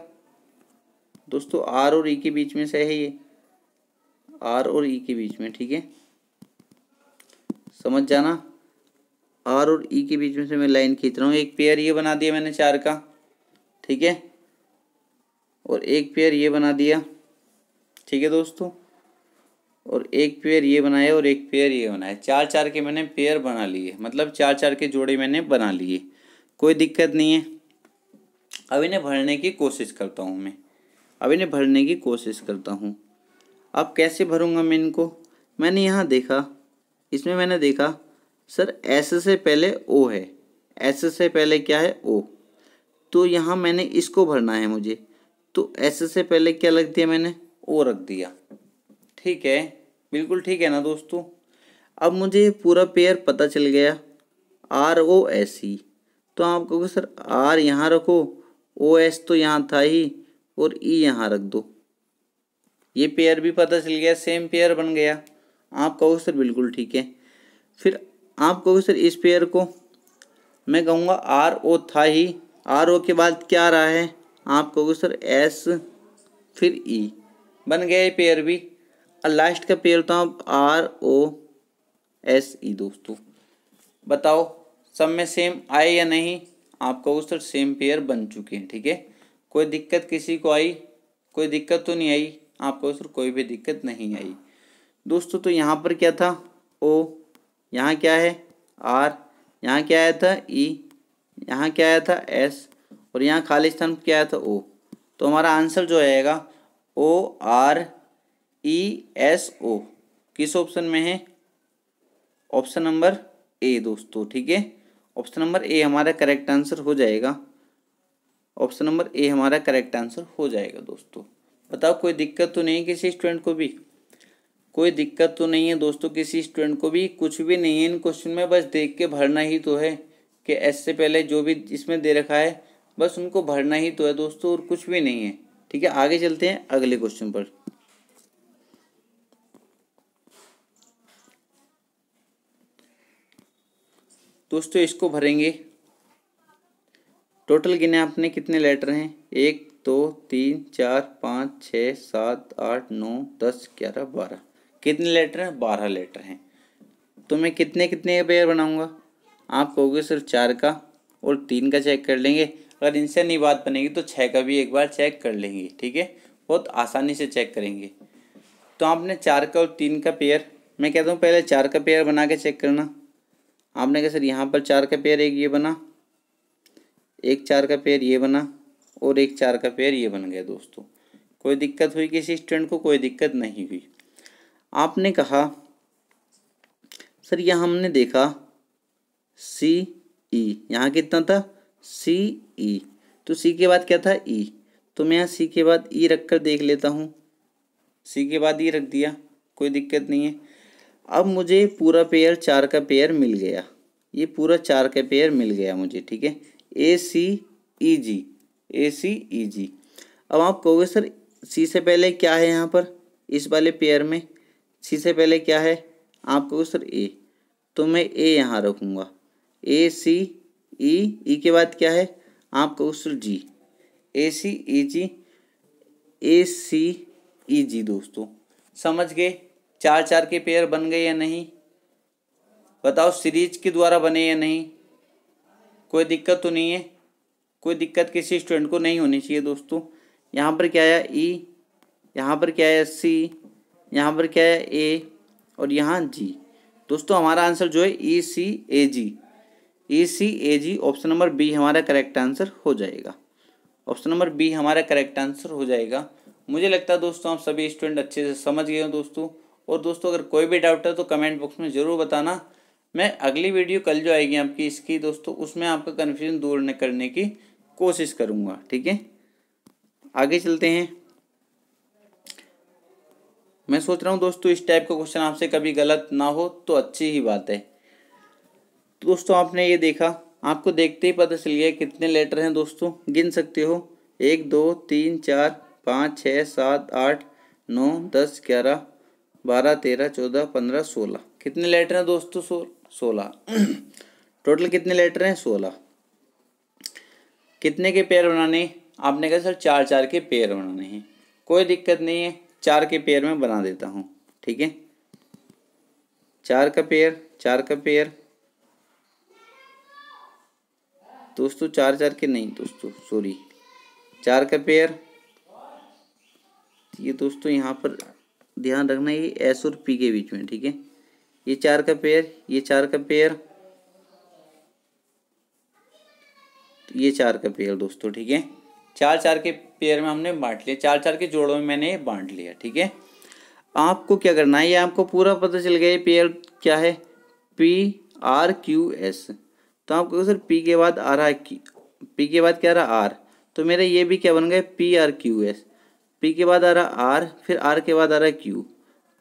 दोस्तों आर और ई e के बीच में से है ये आर और ई e के बीच में ठीक है समझ जाना आर और ई e के बीच में से मैं लाइन खींच रहा हूँ एक पेयर ये बना दिया मैंने चार का ठीक है और एक पेयर ये बना दिया ठीक है दोस्तों और एक पेयर ये बनाए और एक पेयर ये बनाए चार चार के मैंने पेयर बना लिए मतलब चार चार के जोड़े मैंने बना लिए कोई दिक्कत नहीं है अब इन्हें भरने की कोशिश करता हूँ मैं अब इन्हें भरने की कोशिश करता हूँ अब कैसे भरूँगा मैं इनको मैंने यहाँ देखा इसमें मैंने देखा सर एस से पहले ओ है एस से पहले क्या है ओ तो यहाँ मैंने इसको भरना है मुझे तो ऐसे से पहले क्या रख दिया मैंने ओ रख दिया ठीक है बिल्कुल ठीक है ना दोस्तों अब मुझे पूरा पेयर पता चल गया आर ओ एस ई तो आप कहोगे सर आर यहाँ रखो ओ एस तो यहाँ था ही और ई e यहाँ रख दो ये पेयर भी पता चल गया सेम पेयर बन गया आप कहोगे सर बिल्कुल ठीक है फिर आप कहोगे सर इस पेयर को मैं कहूँगा आर ओ था ही आर ओ के बाद क्या रहा है आप कहोगे सर एस फिर ई बन गया ये पेयर भी और लास्ट का पेयर होता आर ओ एस ई दोस्तों बताओ सब में सेम आए या नहीं आप कहोगे सर सेम पेयर बन चुके हैं ठीक है कोई दिक्कत किसी को आई कोई दिक्कत तो नहीं आई आपको सर कोई भी दिक्कत नहीं आई दोस्तों तो यहाँ पर क्या था ओ यहाँ क्या है आर यहाँ क्या आया था ई यहाँ क्या आया था एस और यहाँ खाली स्थान क्या है था तो ओ तो हमारा आंसर जो आएगा O R E S O किस ऑप्शन में है ऑप्शन नंबर ए दोस्तों ठीक है ऑप्शन नंबर ए हमारा करेक्ट आंसर हो जाएगा ऑप्शन नंबर ए हमारा करेक्ट आंसर हो जाएगा दोस्तों बताओ कोई दिक्कत तो नहीं किसी स्टूडेंट को भी कोई दिक्कत तो नहीं है दोस्तों किसी स्टूडेंट को भी कुछ भी नहीं है इन क्वेश्चन में बस देख के भरना ही तो है कि एस से पहले जो भी इसमें दे रखा है बस उनको भरना ही तो है दोस्तों और कुछ भी नहीं है ठीक है आगे चलते हैं अगले क्वेश्चन पर दोस्तों इसको भरेंगे टोटल गिने आपने कितने लेटर हैं एक दो तीन चार पाँच छ सात आठ नौ दस ग्यारह बारह कितने लेटर हैं बारह लेटर हैं तो मैं कितने कितने पेयर बनाऊंगा आप कहोगे सिर्फ चार का और तीन का चेक कर लेंगे अगर इनसे नहीं बात बनेगी तो छः का भी एक बार चेक कर लेंगे ठीक है बहुत आसानी से चेक करेंगे तो आपने चार का और तीन का पेयर मैं कहता हूँ पहले चार का पेयर बना के चेक करना आपने कहा सर यहाँ पर चार का पेयर एक ये बना एक चार का पेयर ये बना और एक चार का पेयर ये बन गया दोस्तों कोई दिक्कत हुई किसी स्टूडेंट को कोई दिक्कत नहीं हुई आपने कहा सर यह हमने देखा सी ई e, यहाँ कितना था सी ई तो सी के बाद क्या था ई तो मैं यहाँ सी के बाद ई रख कर देख लेता हूँ सी के बाद ई रख दिया कोई दिक्कत नहीं है अब मुझे पूरा पेयर चार का पेयर मिल गया ये पूरा चार का पेयर मिल गया मुझे ठीक है ए सी ई जी ए सी ई जी अब आप कहोगे सर सी से पहले क्या है यहाँ पर इस वाले पेयर में सी से पहले क्या है आप कहोगे सर ए तो मैं ए यहाँ रखूँगा ए सी ई ई के बाद क्या है आपका उस जी A C E ji A सी ई जी दोस्तों समझ गए चार चार के पेयर बन गए या नहीं बताओ सीरीज के द्वारा बने या नहीं कोई दिक्कत तो नहीं है कोई दिक्कत किसी स्टूडेंट को नहीं होनी चाहिए दोस्तों यहाँ पर क्या आया ई e। यहाँ पर क्या आया सी यहाँ पर क्या आया ए और यहाँ जी दोस्तों हमारा आंसर जो है E C A G A C A G option number B हमारा करेक्ट आंसर हो जाएगा ऑप्शन नंबर बी हमारा करेक्ट आंसर हो जाएगा मुझे लगता है दोस्तों आप सभी स्टूडेंट अच्छे से समझ गए हो दोस्तों और दोस्तों अगर कोई भी डाउट है तो कमेंट बॉक्स में ज़रूर बताना मैं अगली वीडियो कल जो आएगी आपकी इसकी दोस्तों उसमें आपका कन्फ्यूजन दूर न करने की कोशिश करूँगा ठीक है आगे चलते हैं मैं सोच रहा हूँ दोस्तों इस टाइप का क्वेश्चन आपसे कभी गलत ना हो तो अच्छी ही बात है दोस्तों आपने ये देखा आपको देखते ही पता चल गया कितने लेटर हैं दोस्तों गिन सकते हो एक दो तीन चार पाँच छः सात आठ नौ दस ग्यारह बारह तेरह चौदह पंद्रह सोलह कितने लेटर हैं दोस्तों सो सोलह टोटल कितने लेटर हैं सोलह कितने के पेयर बनाने आपने कहा सर चार चार के पेयर बनाने हैं कोई दिक्कत नहीं है चार के पेयर में बना देता हूँ ठीक है चार का पेयर चार का पेयर दोस्तों चार चार के नहीं दोस्तों सॉरी चार का पेयर ये दोस्तों यहाँ पर ध्यान रखना ये एस और पी के बीच में ठीक है ये चार का पेयर ये चार का पेयर ये चार का पेयर दोस्तों ठीक है चार चार के पेयर में हमने बांट लिया चार चार के जोड़ों में मैंने बांट लिया ठीक है आपको क्या करना है ये आपको पूरा पता चल गया ये पेयर क्या है पी आर क्यू एस तो आप सर पी के बाद आ रहा है पी के बाद क्या रहा आर तो मेरा ये भी क्या बन गया P R Q S P के बाद आ रहा आर फिर आर के बाद आ रहा है Q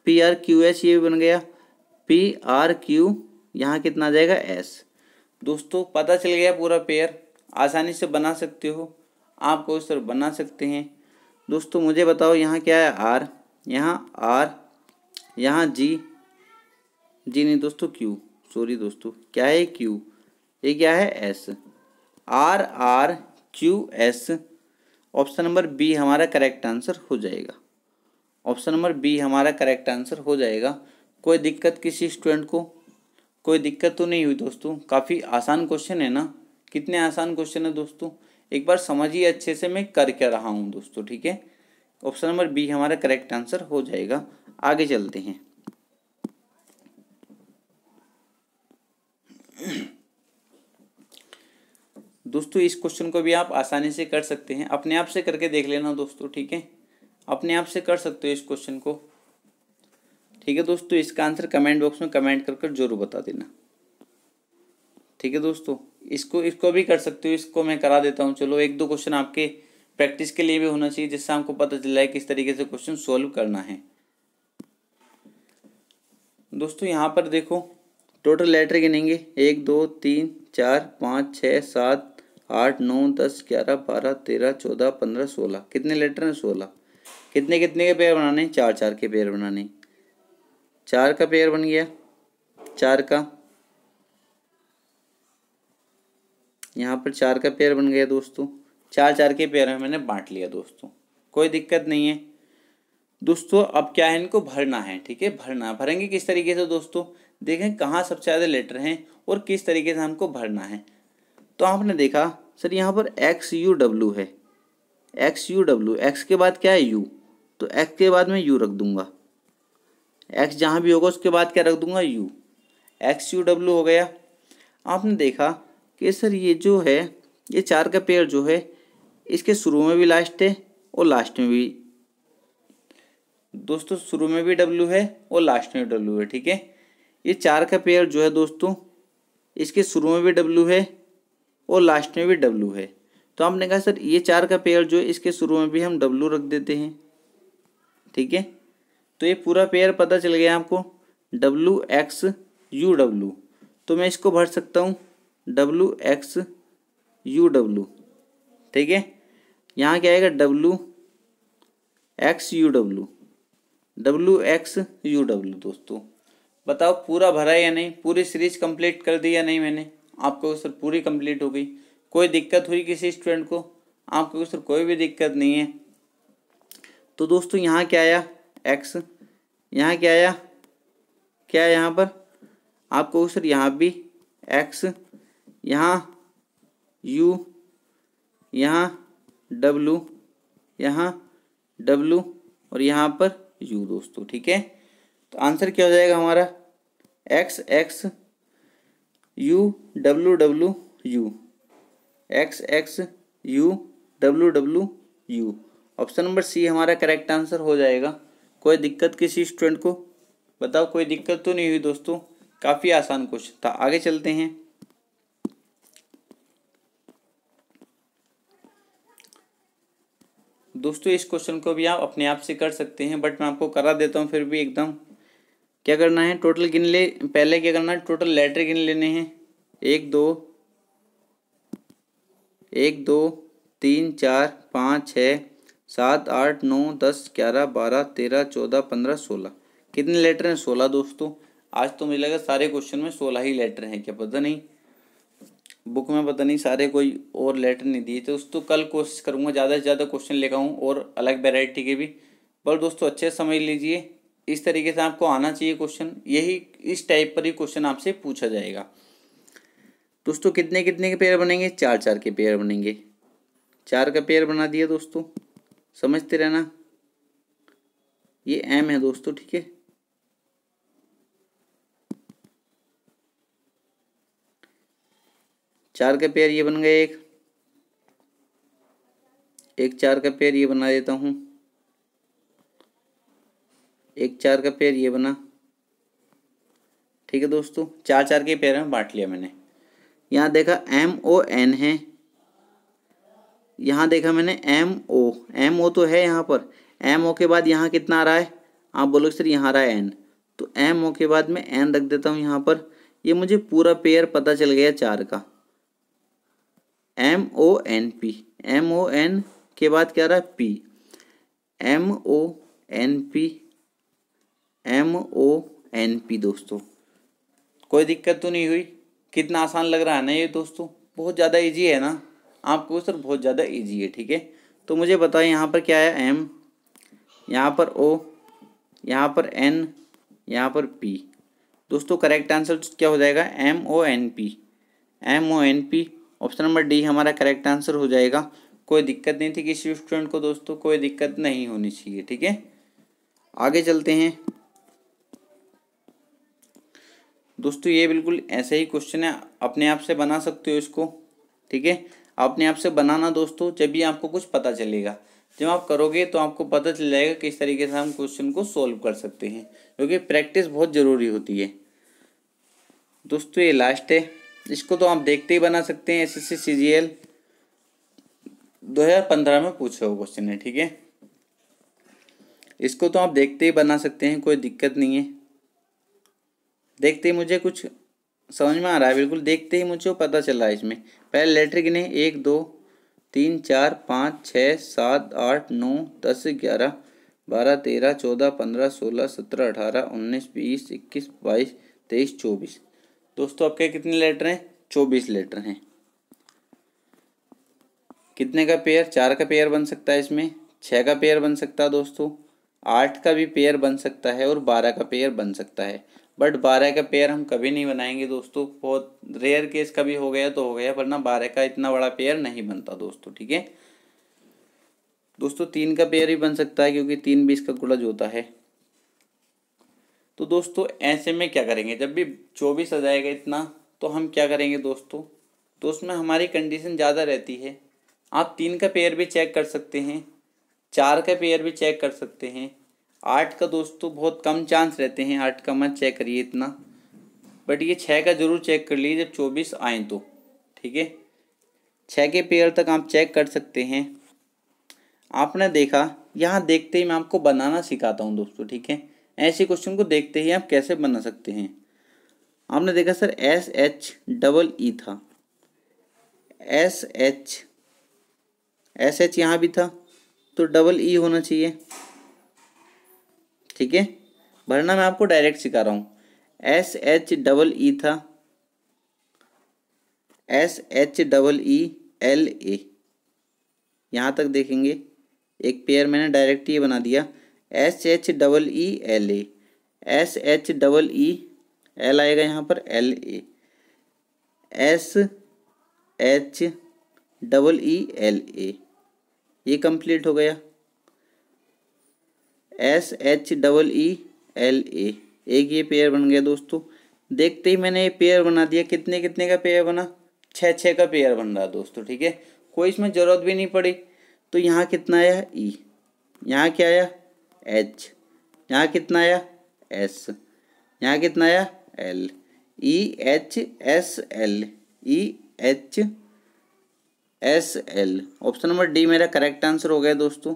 P R Q S ये भी बन गया पी आर क्यू यहाँ कितना आ जाएगा एस दोस्तों पता चल गया पूरा पेयर आसानी से बना सकते हो आपको इस तरह बना सकते हैं दोस्तों मुझे बताओ यहाँ क्या है आर यहाँ आर यहाँ जी जी नहीं दोस्तों क्यू सॉरी दोस्तों क्या है क्यू ये क्या है S R R Q S option number B हमारा करेक्ट आंसर हो जाएगा ऑप्शन नंबर बी हमारा करेक्ट आंसर हो जाएगा कोई दिक्कत किसी स्टूडेंट को कोई दिक्कत तो नहीं हुई दोस्तों काफ़ी आसान क्वेश्चन है ना कितने आसान क्वेश्चन है दोस्तों एक बार समझिए अच्छे से मैं कर क्या रहा हूँ दोस्तों ठीक है ऑप्शन नंबर बी हमारा करेक्ट आंसर हो जाएगा आगे चलते हैं दोस्तों इस क्वेश्चन को भी आप आसानी से कर सकते हैं अपने आप से करके देख लेना दोस्तों ठीक है अपने आप से कर सकते हो इस क्वेश्चन को ठीक है दोस्तों इसका आंसर कमेंट बॉक्स में कमेंट कर कर जरूर बता देना ठीक है दोस्तों इसको इसको भी कर सकते हो इसको मैं करा देता हूँ चलो एक दो क्वेश्चन आपके प्रैक्टिस के लिए भी होना चाहिए जिससे आपको पता चल जाए किस तरीके से क्वेश्चन सॉल्व करना है दोस्तों यहाँ पर देखो टोटल लेटर गिनेंगे एक दो तीन चार पाँच छः सात आठ नौ दस ग्यारह बारह तेरह चौदह पंद्रह सोलह कितने लेटर हैं सोलह कितने कितने के पेयर बनाने चार चार के पेयर बनाने चार का पेयर बन गया चार का यहाँ पर चार का पेयर बन गया दोस्तों चार चार के पेयर में मैंने बांट लिया दोस्तों कोई दिक्कत नहीं है दोस्तों अब क्या है इनको भरना है ठीक है भरना भरेंगे किस तरीके से दोस्तों देखें कहाँ सबसे ज़्यादा लेटर हैं और किस तरीके से हमको भरना है तो आपने देखा सर यहाँ पर एक्स यू डब्ल्यू है एक्स यू डब्ल्यू एक्स के बाद क्या है यू तो एक्स के बाद मैं यू रख दूंगा एक्स जहाँ भी होगा उसके बाद क्या रख दूंगा यू एक्स यू डब्ल्यू हो गया आपने देखा कि सर ये जो है ये चार का पेड़ जो है इसके शुरू में भी लास्ट है और लास्ट में भी दोस्तों शुरू में भी डब्ल्यू है और लास्ट में भी डब्ल्यू है ठीक है ये चार का पेयर जो है दोस्तों इसके शुरू में भी डब्ल्यू है और लास्ट में भी डब्लू है तो हमने कहा सर ये चार का पेयर जो इसके शुरू में भी हम डब्लू रख देते हैं ठीक है तो ये पूरा पेयर पता चल गया आपको डब्लू एक्स यू डब्लू तो मैं इसको भर सकता हूँ डब्लू एक्स यू डब्लू ठीक है यहाँ क्या आएगा W X U W W X U W दोस्तों बताओ पूरा भरा या नहीं पूरी सीरीज कंप्लीट कर दी या नहीं मैंने आपका क्वेश्चन पूरी कंप्लीट हो गई कोई दिक्कत हुई किसी स्टूडेंट को आपका क्वेश्चन कोई भी दिक्कत नहीं है तो दोस्तों यहाँ क्या आया एक्स यहाँ क्या आया क्या यहाँ पर आपको क्वेश्चन यहाँ भी एक्स यहाँ यू यहाँ डब्लू यहाँ डब्लू और यहाँ पर यू दोस्तों ठीक है तो आंसर क्या हो जाएगा हमारा X X U W W U X X U W W U option number C हमारा करेक्ट आंसर हो जाएगा कोई दिक्कत किसी स्टूडेंट को बताओ कोई दिक्कत तो नहीं हुई दोस्तों काफ़ी आसान कुछ था आगे चलते हैं दोस्तों इस क्वेश्चन को भी आप अपने आप से कर सकते हैं बट मैं आपको करा देता हूँ फिर भी एकदम क्या करना है टोटल गिन ले पहले क्या करना है टोटल लेटर गिन लेने हैं एक दो एक दो तीन चार पाँच छः सात आठ नौ दस ग्यारह बारह तेरह चौदह पंद्रह सोलह कितने लेटर हैं सोलह दोस्तों आज तो मुझे लगा सारे क्वेश्चन में सोलह ही लेटर हैं क्या पता नहीं बुक में पता नहीं सारे कोई और लेटर नहीं दिए थे तो दोस्तों कल कोशिश करूँगा ज़्यादा से ज़्यादा क्वेश्चन लेकर आऊँ और अलग वेराइटी के भी पर दोस्तों अच्छे समझ लीजिए इस तरीके से आपको आना चाहिए क्वेश्चन यही इस टाइप पर ही क्वेश्चन आपसे पूछा जाएगा दोस्तों कितने कितने के पेयर बनेंगे चार चार के पेयर बनेंगे चार का पेयर बना दिया दोस्तों समझते रहना ये एम है दोस्तों ठीक है चार का पेयर ये बन गए एक एक चार का पेयर ये बना देता हूँ एक चार का पेयर ये बना ठीक है दोस्तों चार चार के पेयर में बांट लिया मैंने यहाँ देखा एम ओ एन है यहाँ देखा मैंने एम ओ एम ओ तो है यहाँ पर एम ओ के बाद यहाँ कितना आ रहा है आप बोलोगे सर यहाँ आ रहा है एन तो एम ओ के बाद मैं एन रख देता हूँ यहाँ पर ये मुझे पूरा पेयर पता चल गया चार का M O N P M O N के बाद क्या रहा है P M O N P M O N P दोस्तों कोई दिक्कत तो नहीं हुई कितना आसान लग रहा है ना ये दोस्तों बहुत ज़्यादा इजी है ना आपको सर बहुत ज़्यादा इजी है ठीक है तो मुझे बताएं यहाँ पर क्या है एम यहाँ पर ओ यहाँ पर एन यहाँ पर पी दोस्तों करेक्ट आंसर तो क्या हो जाएगा M O N P M O N P option number D हमारा करेक्ट आंसर हो जाएगा कोई दिक्कत नहीं थी किसी स्टूडेंट को दोस्तों कोई दिक्कत नहीं होनी चाहिए ठीक है आगे चलते हैं दोस्तों ये बिल्कुल ऐसे ही क्वेश्चन है अपने आप से बना सकते हो इसको ठीक है अपने आप से बनाना दोस्तों जब भी आपको कुछ पता चलेगा जब आप करोगे तो आपको पता चल जाएगा किस तरीके से हम क्वेश्चन को सोल्व कर सकते हैं क्योंकि प्रैक्टिस बहुत ज़रूरी होती है दोस्तों ये लास्ट है इसको तो आप देखते ही बना सकते हैं S S C C G L दो हज़ार पंद्रह में पूछे हुआ क्वेश्चन है ठीक है इसको तो आप देखते ही बना सकते हैं कोई दिक्कत नहीं है देखते ही मुझे कुछ समझ में आ रहा है बिल्कुल देखते ही मुझे पता चला है इसमें पहले लेटर गिने एक दो तीन चार पाँच छः सात आठ नौ दस ग्यारह बारह तेरह चौदह पंद्रह सोलह सत्रह अठारह उन्नीस बीस इक्कीस बाईस तेईस चौबीस दोस्तों आपके कितने लेटर हैं चौबीस लेटर हैं कितने का पेयर चार का पेयर बन सकता है इसमें छः का पेयर बन सकता है दोस्तों आठ का भी पेयर बन सकता है और बारह का पेयर बन सकता है बट बारह का पेयर हम कभी नहीं बनाएंगे दोस्तों बहुत रेयर केस कभी हो गया तो हो गया वरना बारह का इतना बड़ा पेयर नहीं बनता दोस्तों ठीक है दोस्तों तीन का पेयर ही बन सकता है क्योंकि तीन बीस का गुलज होता है तो दोस्तों ऐसे में क्या करेंगे जब भी चौबीस आ जाएगा इतना तो हम क्या करेंगे दोस्तों तो उसमें हमारी कंडीशन ज़्यादा रहती है आप तीन का पेयर भी चेक कर सकते हैं चार का पेयर भी चेक कर सकते हैं आठ का दोस्तों तो बहुत कम चांस रहते हैं आठ का मत चेक करिए इतना बट ये छः का ज़रूर चेक कर लीजिए जब चौबीस आए तो ठीक है छः के पेयर तक आप चेक कर सकते हैं आपने देखा यहाँ देखते ही मैं आपको बनाना सिखाता हूँ दोस्तों ठीक है ऐसे क्वेश्चन को देखते ही आप कैसे बना सकते हैं आपने देखा sir S H double E था एस एच एस एच यहाँ भी था तो डबल ई e होना चाहिए ठीक है भरना मैं आपको डायरेक्ट सिखा रहा हूँ एस एच डबल ई था S H double E L A यहाँ तक देखेंगे एक पेयर मैंने डायरेक्ट ये बना दिया S H double E L A S H double E L आएगा यहाँ पर L A S H double E L A ये कंप्लीट हो गया S H double E L A एक ये पेयर बन गया दोस्तों देखते ही मैंने ये पेयर बना दिया कितने कितने का पेयर बना छः छः का पेयर बन रहा दोस्तों ठीक है कोई इसमें ज़रूरत भी नहीं पड़ी तो यहाँ कितना आया ई e. यहाँ क्या आया एच यहाँ कितना आया एस यहाँ कितना आया L E H S L E H S L option number D मेरा करेक्ट आंसर हो गया दोस्तों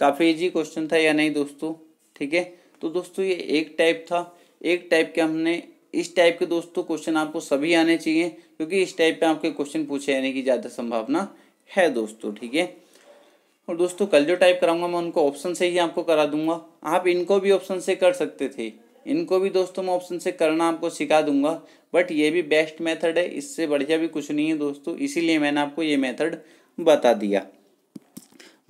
काफ़ी इजी क्वेश्चन था या नहीं दोस्तों ठीक है तो दोस्तों ये एक टाइप था एक टाइप के हमने इस टाइप के दोस्तों क्वेश्चन आपको सभी आने चाहिए क्योंकि इस टाइप पे आपके क्वेश्चन पूछे जाने की ज़्यादा संभावना है दोस्तों ठीक है और दोस्तों कल जो टाइप कराऊंगा मैं उनको ऑप्शन से ही आपको करा दूंगा आप इनको भी ऑप्शन से कर सकते थे इनको भी दोस्तों मैं ऑप्शन से करना आपको सिखा दूंगा बट ये भी बेस्ट मेथड है इससे बढ़िया भी कुछ नहीं है दोस्तों इसीलिए मैंने आपको ये मेथड बता दिया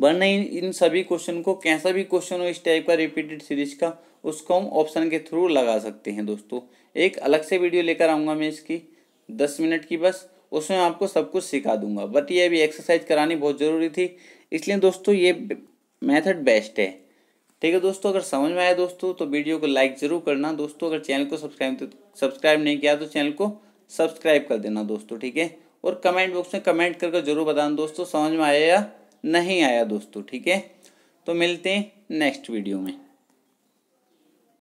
वरना इन इन सभी क्वेश्चन को कैसा भी क्वेश्चन हो इस टाइप का रिपीटेड सीरीज का उसको हम ऑप्शन के थ्रू लगा सकते हैं दोस्तों एक अलग से वीडियो लेकर आऊँगा मैं इसकी दस मिनट की बस उसमें आपको सब कुछ सिखा दूंगा बट ये अभी एक्सरसाइज करानी बहुत ज़रूरी थी इसलिए दोस्तों ये मेथड बेस्ट है ठीक है दोस्तों अगर समझ में आया दोस्तों तो वीडियो को लाइक ज़रूर करना दोस्तों अगर चैनल को सब्सक्राइब तो सब्सक्राइब नहीं किया तो चैनल को सब्सक्राइब कर देना दोस्तों ठीक है और कमेंट बॉक्स में कमेंट करके जरूर बताना दोस्तों समझ में आया या नहीं आया दोस्तों ठीक है तो मिलते हैं नेक्स्ट वीडियो में